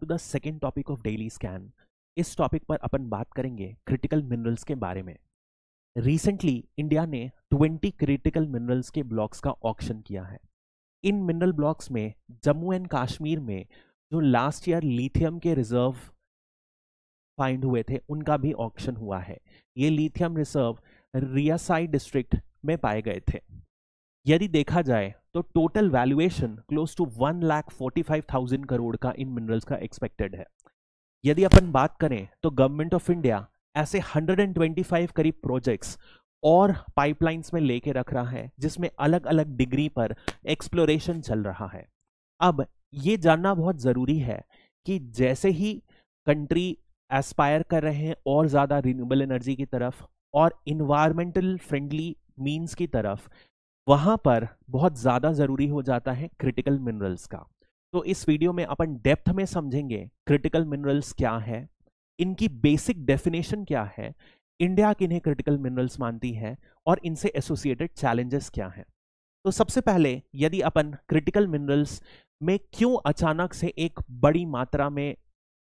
to the second topic of daily scan इस topic पर अपन बात करेंगे क्रिटिकल मिनरल्स के बारे में रिसेंटली इंडिया ने 20 क्रिटिकल मिनरल्स के ब्लॉक्स का ऑक्शन किया है इन मिनरल ब्लॉक्स में जम्मू एंड कश्मीर में जो लास्ट ईयर लिथियम के रिजर्व फाइंड हुए थे उनका भी ऑक्शन हुआ है ये लिथियम रिजर्व रियासाई डिस्ट्रिक्ट में पाए गए थे यदि देखा जाए तो total valuation close to one lakh forty five thousand crore का इन मिनरल्स का एक्सपेक्टेड है यदि अपन बात करें तो गवर्नमेंट ऑफ इंडिया ऐसे 125 करीब प्रोजेक्ट्स और पाइपलाइंस में लेके रख रहा है जिसमें अलग अलग डिग्री पर एक्सप्लोरेशन चल रहा है अब ये जानना बहुत ज़रूरी है कि जैसे ही कंट्री एस्पायर कर रहे हैं और ज़्यादा रिन्यूबल एनर्जी की तरफ और इन्वायरमेंटल फ्रेंडली मीन्स की तरफ वहां पर बहुत ज़्यादा ज़रूरी हो जाता है क्रिटिकल मिनरल्स का तो इस वीडियो में अपन डेप्थ में समझेंगे क्रिटिकल मिनरल्स क्या है इनकी बेसिक डेफिनेशन क्या है इंडिया किन्हें क्रिटिकल मिनरल्स मानती है और इनसे एसोसिएटेड चैलेंजेस क्या हैं तो सबसे पहले यदि अपन क्रिटिकल मिनरल्स में क्यों अचानक से एक बड़ी मात्रा में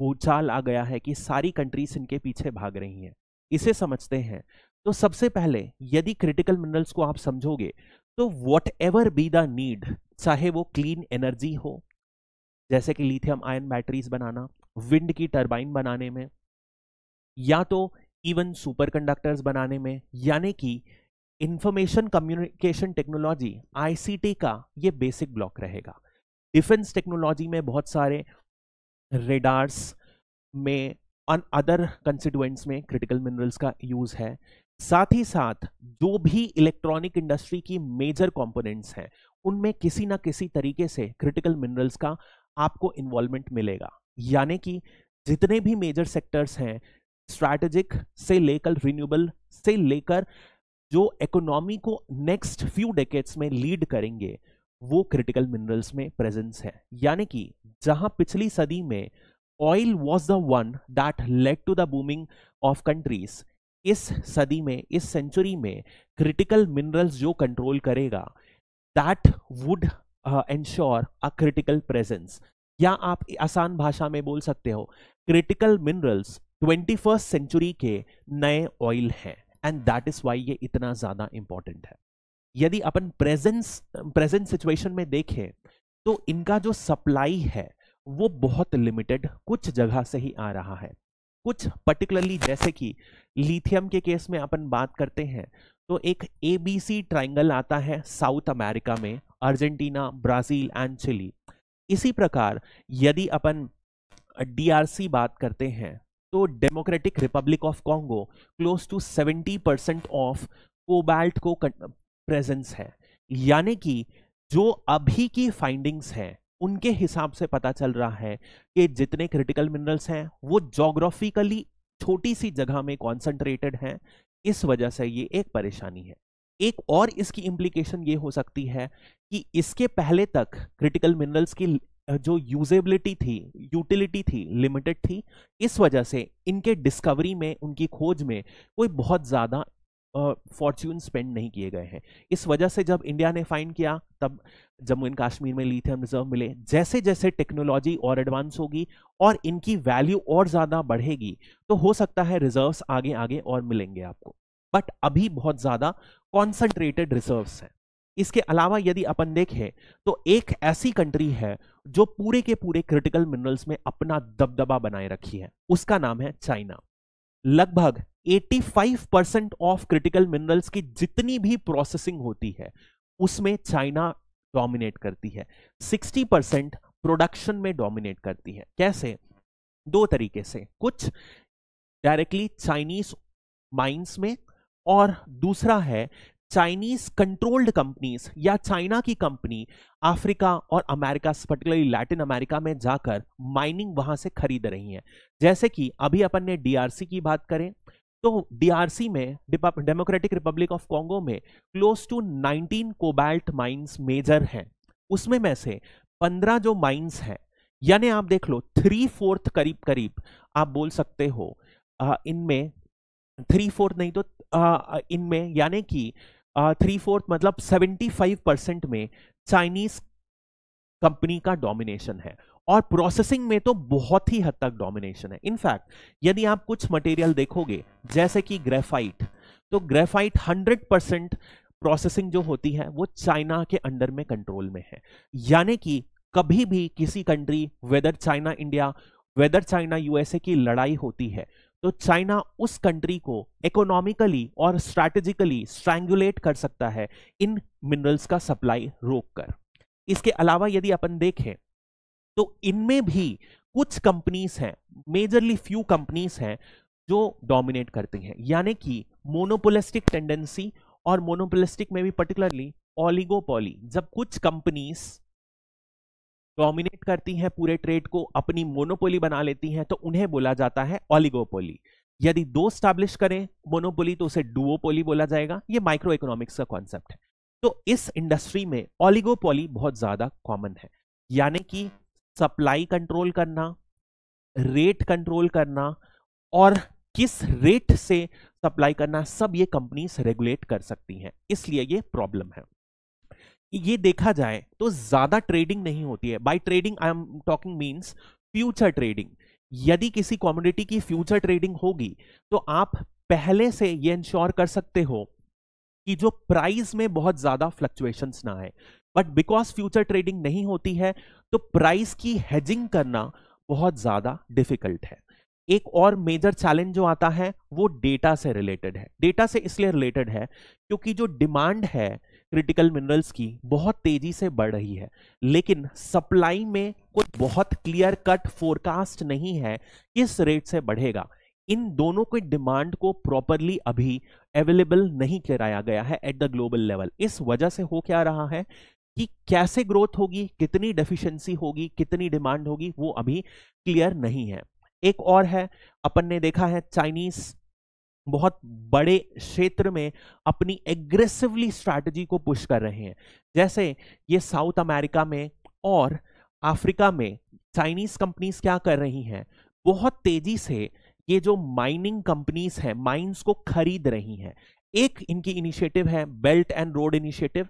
भूचाल आ गया है कि सारी कंट्रीज इनके पीछे भाग रही हैं इसे समझते हैं तो सबसे पहले यदि क्रिटिकल मिनरल्स को आप समझोगे तो whatever be the need चाहे वो क्लीन एनर्जी हो जैसे कि लिथियम आयन बैटरीज बनाना विंड की टर्बाइन बनाने में या तो इवन सुपर कंडक्टर्स बनाने में यानी कि इंफॉर्मेशन कम्युनिकेशन टेक्नोलॉजी आईसीटी का ये बेसिक ब्लॉक रहेगा डिफेंस टेक्नोलॉजी में बहुत सारे रेडार्स में अन अदर कंसिडुएंट्स में क्रिटिकल मिनरल्स का यूज़ है साथ ही साथ जो भी इलेक्ट्रॉनिक इंडस्ट्री की मेजर कंपोनेंट्स हैं उनमें किसी ना किसी तरीके से क्रिटिकल मिनरल्स का आपको इन्वॉल्वमेंट मिलेगा यानी कि जितने भी मेजर सेक्टर्स हैं स्ट्रैटेजिक से लेकर रिन्यूएबल से लेकर जो इकोनॉमी को नेक्स्ट फ्यू डेकेट्स में लीड करेंगे वो क्रिटिकल मिनरल्स में प्रेजेंस है यानी कि जहां पिछली सदी में oil was the one that led to the booming of countries इस सदी में इस सेंचुरी में क्रिटिकल मिनरल्स जो कंट्रोल करेगा that would ensure a critical presence या आप आसान भाषा में बोल सकते हो critical minerals twenty first century के नए ऑयल हैं एंड दैट इज वाई ये इतना ज़्यादा इंपॉर्टेंट है यदि अपन प्रेजेंस प्रेजेंट सिचुएशन में देखें तो इनका जो सप्लाई है वो बहुत लिमिटेड कुछ जगह से ही आ रहा है कुछ पर्टिकुलरली जैसे कि लिथियम के केस में अपन बात करते हैं तो एक ए बी सी ट्राइंगल आता है साउथ अमेरिका में अर्जेंटीना ब्राज़ील एंड चिली इसी प्रकार यदि अपन डी बात करते हैं तो Democratic Republic of Congo close to 70 percent of cobalt को प्रेजेंस है यानी कि जो अभी की फाइंडिंग्स हैं उनके हिसाब से पता चल रहा है कि जितने क्रिटिकल मिनरल्स हैं वो जोग्राफिकली छोटी सी जगह में कॉन्सेंट्रेटेड हैं इस वजह से ये एक परेशानी है एक और इसकी इम्प्लीकेशन ये हो सकती है कि इसके पहले तक क्रिटिकल मिनरल्स की जो यूजेबिलिटी थी यूटिलिटी थी लिमिटेड थी इस वजह से इनके डिस्कवरी में उनकी खोज में कोई बहुत ज़्यादा फॉर्च्यून स्पेंड नहीं किए गए हैं इस वजह से जब इंडिया ने फाइन किया तब जम्मू एंड कश्मीर में लिथियम रिजर्व मिले जैसे जैसे टेक्नोलॉजी और एडवांस होगी और इनकी वैल्यू और ज़्यादा बढ़ेगी तो हो सकता है रिजर्व्स आगे आगे और मिलेंगे आपको बट अभी बहुत ज़्यादा कॉन्सेंट्रेटेड रिजर्व्स हैं इसके अलावा यदि अपन देखें तो एक ऐसी कंट्री है जो पूरे के पूरे क्रिटिकल मिनरल्स में अपना दबदबा बनाए रखी है उसका नाम है चाइना लगभग 85 परसेंट ऑफ क्रिटिकल मिनरल्स की जितनी भी प्रोसेसिंग होती है उसमें चाइना डोमिनेट करती है 60 परसेंट प्रोडक्शन में डोमिनेट करती है कैसे दो तरीके से कुछ डायरेक्टली चाइनीज माइंस में और दूसरा है चाइनीज कंट्रोल्ड कंपनीज या चाइना की कंपनी अफ्रीका और अमेरिका पर्टिकुलरली लैटिन अमेरिका में जाकर माइनिंग वहां से खरीद रही हैं जैसे कि अभी अपन ने डीआरसी की बात करें तो डीआरसी में डेमोक्रेटिक रिपब्लिक ऑफ कॉन्गो में close to 19 cobalt mines major हैं उसमें में से 15 जो माइंस हैं यानी आप देख लो थ्री फोर्थ करीब करीब आप बोल सकते हो इनमें थ्री फोर्थ नहीं तो इनमें यानी कि थ्री फोर्थ मतलब 75 परसेंट में चाइनीज कंपनी का डोमिनेशन है और प्रोसेसिंग में तो बहुत ही हद तक डोमिनेशन है इनफैक्ट यदि आप कुछ मटेरियल देखोगे जैसे कि ग्रेफाइट तो ग्रेफाइट 100 परसेंट प्रोसेसिंग जो होती है वो चाइना के अंडर में कंट्रोल में है यानी कि कभी भी किसी country whether China India whether China USA की लड़ाई होती है तो चाइना उस कंट्री को इकोनॉमिकली और स्ट्रैटेजिकली स्ट्रैंगुलेट कर सकता है इन मिनरल्स का सप्लाई रोककर इसके अलावा यदि अपन देखें तो इनमें भी कुछ कंपनीज हैं मेजरली फ्यू कंपनीज हैं जो डोमिनेट करती हैं यानी कि मोनोपोलिस्टिक टेंडेंसी और मोनोपोलिस्टिक में भी पर्टिकुलरली ऑलिगोपोली जब कुछ कंपनीज डोमिनेट करती हैं पूरे ट्रेड को अपनी मोनोपोली बना लेती हैं तो उन्हें बोला जाता है ऑलिगोपोली यदि दो स्टैब्लिश करें मोनोपोली तो उसे डुओपोली बोला जाएगा ये माइक्रो इकोनॉमिक्स का कॉन्सेप्ट है तो इस इंडस्ट्री में ऑलिगोपोली बहुत ज्यादा कॉमन है यानी कि सप्लाई कंट्रोल करना रेट कंट्रोल करना और किस रेट से सप्लाई करना सब ये कंपनीज रेगुलेट कर सकती हैं इसलिए ये प्रॉब्लम है ये देखा जाए तो ज्यादा ट्रेडिंग नहीं होती है by trading I am talking means future trading यदि किसी कॉमोडिटी की फ्यूचर ट्रेडिंग होगी तो आप पहले से ये इंश्योर कर सकते हो कि जो प्राइस में बहुत ज्यादा फ्लक्चुएशंस ना आए बट बिकॉज फ्यूचर ट्रेडिंग नहीं होती है तो प्राइस की हेजिंग करना बहुत ज्यादा डिफिकल्ट है एक और मेजर चैलेंज जो आता है वो डेटा से रिलेटेड है डेटा से इसलिए रिलेटेड है क्योंकि जो डिमांड है क्रिटिकल मिनरल्स की बहुत तेजी से बढ़ रही है लेकिन सप्लाई में कोई बहुत क्लियर कट फोरकास्ट नहीं है किस रेट से बढ़ेगा इन दोनों के डिमांड को प्रॉपरली अभी अवेलेबल नहीं कराया गया है एट द ग्लोबल लेवल इस वजह से हो क्या रहा है कि कैसे ग्रोथ होगी कितनी डेफिशिएंसी होगी कितनी डिमांड होगी वो अभी क्लियर नहीं है एक और है अपन ने देखा है चाइनीज बहुत बड़े क्षेत्र में अपनी एग्रेसिवली स्ट्रैटेजी को पुश कर रहे हैं जैसे ये साउथ अमेरिका में और अफ्रीका में चाइनीज कंपनीज क्या कर रही हैं बहुत तेजी से ये जो माइनिंग कंपनीज हैं माइंस को खरीद रही हैं एक इनकी इनिशिएटिव है बेल्ट एंड रोड इनिशिएटिव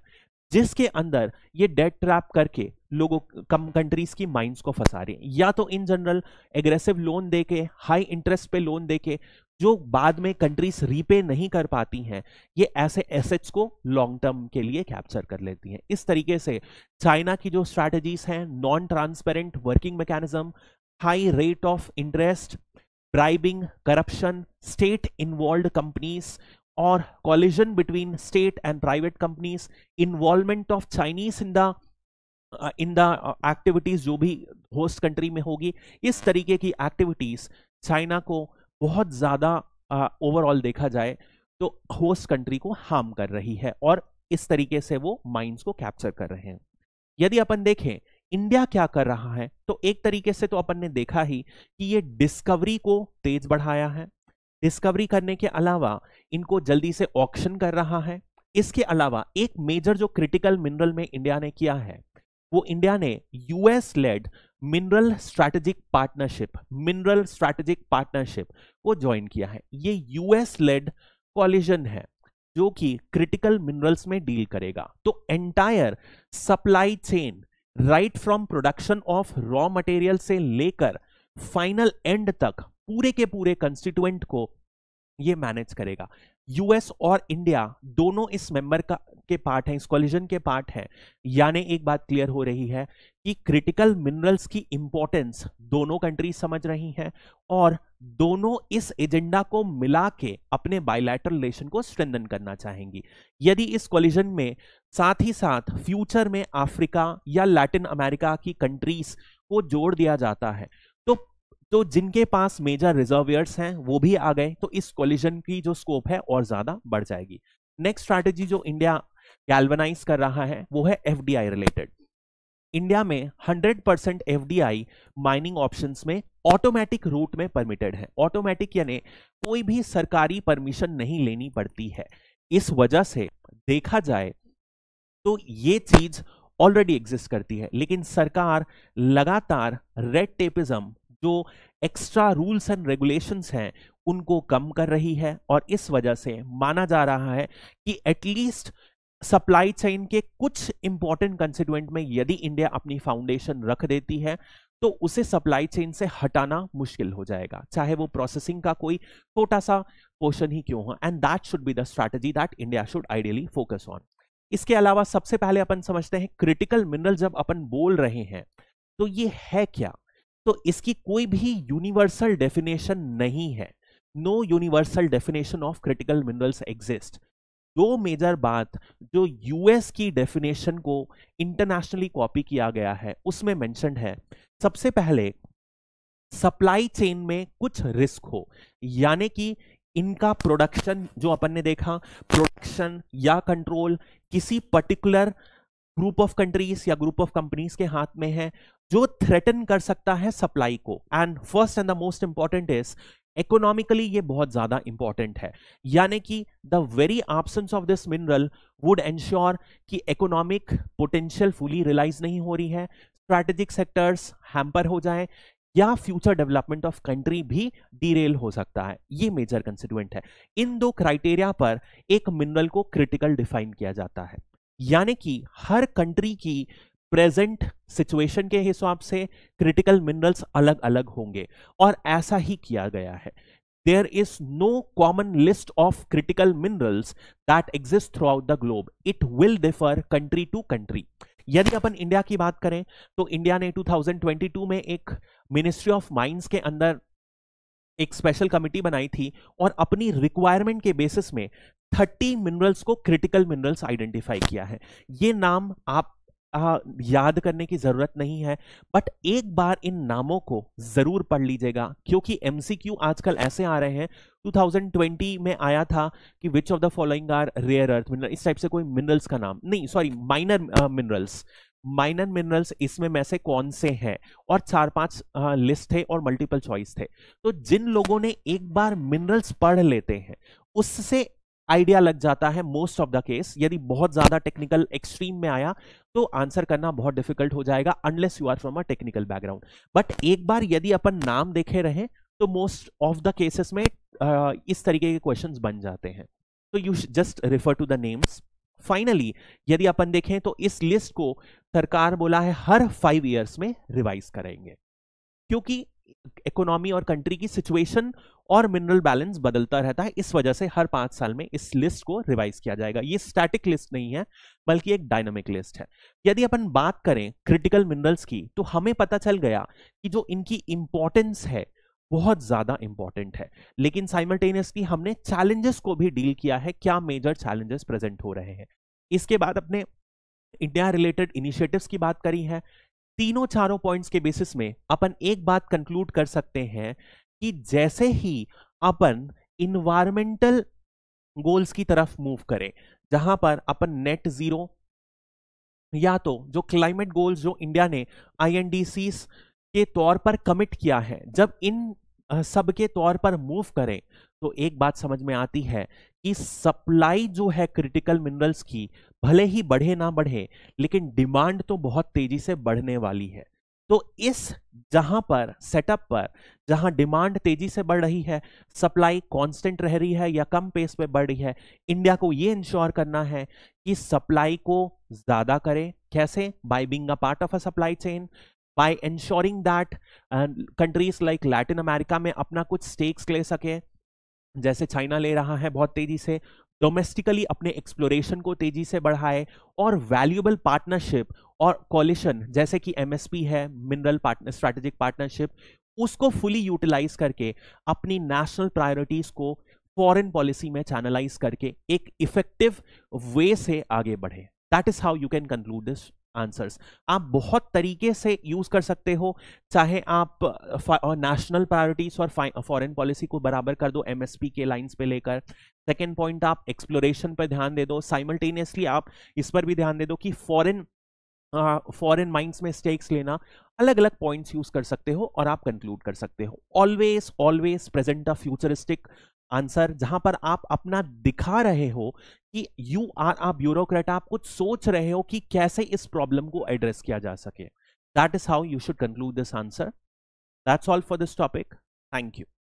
जिसके अंदर ये डेट ट्रैप करके लोगों कम कंट्रीज की माइंस को फंसा रही है या तो इन जनरल एग्रेसिव लोन देके हाई इंटरेस्ट पे लोन देके जो बाद में कंट्रीज रीपे नहीं कर पाती हैं ये ऐसे एसेट्स को लॉन्ग टर्म के लिए कैप्चर कर लेती हैं इस तरीके से चाइना की जो स्ट्रैटेजीज हैं non transparent working mechanism high rate of interest bribing corruption state involve companies और collusion between state and private companies involvement of Chinese in the in the activities जो भी होस्ट कंट्री में होगी इस तरीके की एक्टिविटीज चाइना को बहुत ज़्यादा ओवरऑल देखा जाए तो होस्ट कंट्री को हार्म कर रही है और इस तरीके से वो माइंड को कैप्चर कर रहे हैं यदि अपन देखें इंडिया क्या कर रहा है तो एक तरीके से तो अपन ने देखा ही कि ये डिस्कवरी को तेज बढ़ाया है डिस्कवरी करने के अलावा इनको जल्दी से ऑक्शन कर रहा है इसके अलावा एक मेजर जो क्रिटिकल मिनरल में इंडिया ने किया है वो इंडिया ने US led mineral strategic partnership mineral strategic partnership को ज्वाइन किया है ये यूएस लेड कॉलिजन है जो कि क्रिटिकल मिनरल्स में डील करेगा तो entire supply chain right from production of raw material से लेकर फाइनल एंड तक पूरे के पूरे कंस्टिट्यूएंट को ये मैनेज करेगा यूएस और इंडिया दोनों इस मेंबर का के पार्ट हैं इस कॉलिजन के पार्ट हैं यानी एक बात क्लियर हो रही है कि क्रिटिकल मिनरल्स की इंपॉर्टेंस दोनों कंट्रीज समझ रही हैं और दोनों इस एजेंडा को मिला के अपने बायलैटरल रिलेशन को स्ट्रेंदन करना चाहेंगी यदि इस कॉलिजन में साथ ही साथ फ्यूचर में अफ्रीका या लैटिन अमेरिका की कंट्रीज को जोड़ दिया जाता है तो तो जिनके पास मेजर रिजर्वियर्स हैं वो भी आ गए तो इस कोलिजन की जो स्कोप है और ज्यादा बढ़ जाएगी नेक्स्ट स्ट्रैटेजी जो इंडिया गैल्वनाइज कर रहा है वो है एफ रिलेटेड इंडिया में 100 परसेंट एफ माइनिंग ऑप्शंस में ऑटोमेटिक रूट में परमिटेड है ऑटोमेटिक यानी कोई भी सरकारी परमिशन नहीं लेनी पड़ती है इस वजह से देखा जाए तो ये चीज ऑलरेडी एग्जिस्ट करती है लेकिन सरकार लगातार रेड टेपिज्म जो एक्स्ट्रा रूल्स एंड रेगुलेशंस हैं उनको कम कर रही है और इस वजह से माना जा रहा है कि एटलीस्ट सप्लाई चेन के कुछ इंपॉर्टेंट कंसिडेंट में यदि इंडिया अपनी फाउंडेशन रख देती है तो उसे सप्लाई चेन से हटाना मुश्किल हो जाएगा चाहे वो प्रोसेसिंग का कोई छोटा सा पोर्शन ही क्यों हो and that should be the strategy that India should ideally focus on इसके अलावा सबसे पहले अपन समझते हैं क्रिटिकल मिनरल जब अपन बोल रहे हैं तो ये है क्या तो इसकी कोई भी यूनिवर्सल डेफिनेशन नहीं है no universal definition of critical minerals exist दो मेजर बात जो यूएस की डेफिनेशन को इंटरनेशनली कॉपी किया गया है उसमें मेंशन है सबसे पहले सप्लाई चेन में कुछ रिस्क हो यानी कि इनका प्रोडक्शन जो अपन ने देखा प्रोडक्शन या कंट्रोल किसी पर्टिकुलर ग्रुप ऑफ कंट्रीज या ग्रुप ऑफ कंपनीज के हाथ में है जो थ्रेटन कर सकता है सप्लाई को and first and the most important is economically ये बहुत ज्यादा इंपॉर्टेंट है यानी कि the very absence of this mineral would ensure कि इकोनॉमिक पोटेंशियल फुली रियलाइज नहीं हो रही है स्ट्रैटेजिक सेक्टर्स हैम्पर हो जाए या फ्यूचर डेवलपमेंट ऑफ कंट्री भी डीरेल हो सकता है ये मेजर कंसिडुएंट है इन दो क्राइटेरिया पर एक मिनरल को क्रिटिकल डिफाइन किया जाता है यानी कि हर कंट्री की प्रेजेंट सिचुएशन के हिसाब से क्रिटिकल मिनरल्स अलग अलग होंगे और ऐसा ही किया गया है there is no common list of critical minerals that exist throughout the globe it will differ country to country यदि अपन इंडिया की बात करें तो इंडिया ने 2022 में एक मिनिस्ट्री ऑफ माइंस के अंदर एक स्पेशल कमिटी बनाई थी और अपनी रिक्वायरमेंट के बेसिस में थर्टी मिनरल्स को क्रिटिकल मिनरल्स आइडेंटिफाई किया है ये नाम आप आ, याद करने की ज़रूरत नहीं है बट एक बार इन नामों को ज़रूर पढ़ लीजिएगा क्योंकि एम आजकल ऐसे आ रहे हैं 2020 में आया था कि which of the following are rare earth mineral इस टाइप से कोई मिनरल्स का नाम नहीं sorry minor minerals minor minerals इसमें में से कौन से हैं और चार पांच लिस्ट थे और मल्टीपल चॉइस थे तो जिन लोगों ने एक बार मिनरल्स पढ़ लेते हैं उससे आइडिया लग जाता है मोस्ट ऑफ द केस यदि बहुत ज्यादा टेक्निकल एक्सट्रीम में आया तो आंसर करना बहुत डिफिकल्ट हो जाएगा unless you are from a technical background but एक बार यदि अपन नाम देखे रहे तो मोस्ट ऑफ द केसेस में uh, इस तरीके के क्वेश्चंस बन जाते हैं तो you just refer to the names finally यदि अपन देखें तो इस लिस्ट को सरकार बोला है हर फाइव ईयर्स में रिवाइज करेंगे क्योंकि इकोनॉमी और कंट्री की सिचुएशन और मिनरल बैलेंस बदलता रहता है इस वजह से हर पांच साल में इस लिस्ट को रिवाइज किया जाएगा ये स्टैटिक लिस्ट नहीं है बल्कि एक डायनामिक लिस्ट है यदि अपन बात करें क्रिटिकल मिनरल्स की तो हमें पता चल गया कि जो इनकी इंपॉर्टेंस है बहुत ज़्यादा इंपॉर्टेंट है लेकिन साइमल्टेनियसली हमने चैलेंजेस को भी डील किया है क्या मेजर चैलेंजेस प्रेजेंट हो रहे हैं इसके बाद अपने इंडिया रिलेटेड इनिशिएटिव्स की बात करी है तीनों चारों पॉइंट्स के बेसिस में अपन एक बात कंक्लूड कर सकते हैं कि जैसे ही अपन इन्वायरमेंटल गोल्स की तरफ मूव करें जहां पर अपन नेट जीरो या तो जो क्लाइमेट गोल्स जो इंडिया ने आई के तौर पर कमिट किया है जब इन सब के तौर पर मूव करें तो एक बात समझ में आती है कि सप्लाई जो है क्रिटिकल मिनरल्स की भले ही बढ़े ना बढ़े लेकिन डिमांड तो बहुत तेजी से बढ़ने वाली है तो इस जहां पर सेटअप पर जहां डिमांड तेजी से बढ़ रही है सप्लाई कांस्टेंट रह रही है या कम पेस पे बढ़ रही है इंडिया को ये इंश्योर करना है कि सप्लाई को ज्यादा करें कैसे by being a part of a supply chain by ensuring that countries like Latin America में अपना कुछ स्टेक्स ले सके जैसे चाइना ले रहा है बहुत तेजी से डोमेस्टिकली अपने एक्सप्लोरेशन को तेजी से बढ़ाए और वैल्यूएबल पार्टनरशिप और कॉलिशन जैसे कि एमएसपी है मिनरल पार्टनर स्ट्रैटेजिक पार्टनरशिप उसको फुली यूटिलाइज करके अपनी नेशनल प्रायोरिटीज को फॉरेन पॉलिसी में चैनलाइज करके एक इफेक्टिव वे से आगे बढ़े that is how you can conclude this answers आप बहुत तरीके से यूज़ कर सकते हो चाहे आप नेशनल प्रायोरिटीज़ और फॉरेन पॉलिसी को बराबर कर दो एमएसपी के लाइंस पे लेकर सेकेंड पॉइंट आप एक्सप्लोरेशन पर ध्यान दे दो साइमल्टेनियसली आप इस पर भी ध्यान दे दो कि फॉरेन फॉरेन माइंड्स में स्टेक्स लेना अलग अलग पॉइंट्स यूज कर सकते हो और आप कंक्लूड कर सकते हो always always present a futuristic answer जहां पर आप अपना दिखा रहे हो कि यू आर आ ब्यूरोक्रेट आप कुछ सोच रहे हो कि कैसे इस प्रॉब्लम को एड्रेस किया जा सके that is how you should conclude this answer that's all for this topic thank you